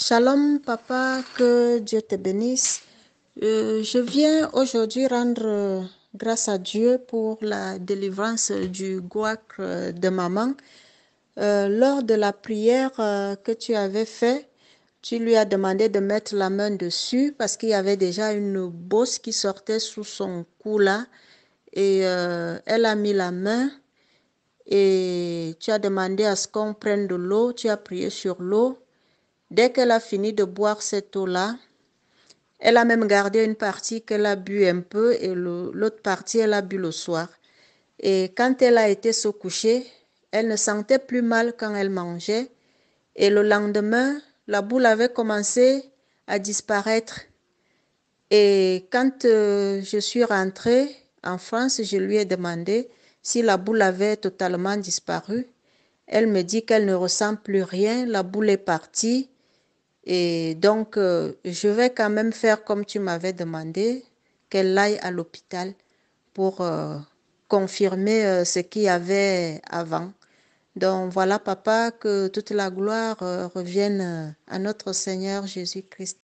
Shalom papa, que Dieu te bénisse. Euh, je viens aujourd'hui rendre grâce à Dieu pour la délivrance du goacre euh, de maman. Euh, lors de la prière que tu avais faite, tu lui as demandé de mettre la main dessus parce qu'il y avait déjà une bosse qui sortait sous son cou là. Et elle a mis la main et tu as demandé à ce qu'on prenne de l'eau. Tu as prié sur l'eau Dès qu'elle a fini de boire cette eau-là, elle a même gardé une partie qu'elle a bu un peu et l'autre partie, elle a bu le soir. Et quand elle a été se coucher, elle ne sentait plus mal quand elle mangeait. Et le lendemain, la boule avait commencé à disparaître. Et quand euh, je suis rentrée en France, je lui ai demandé si la boule avait totalement disparu. Elle me dit qu'elle ne ressent plus rien, la boule est partie et donc, euh, je vais quand même faire comme tu m'avais demandé, qu'elle aille à l'hôpital pour euh, confirmer euh, ce qu'il y avait avant. Donc voilà, papa, que toute la gloire revienne à notre Seigneur Jésus-Christ.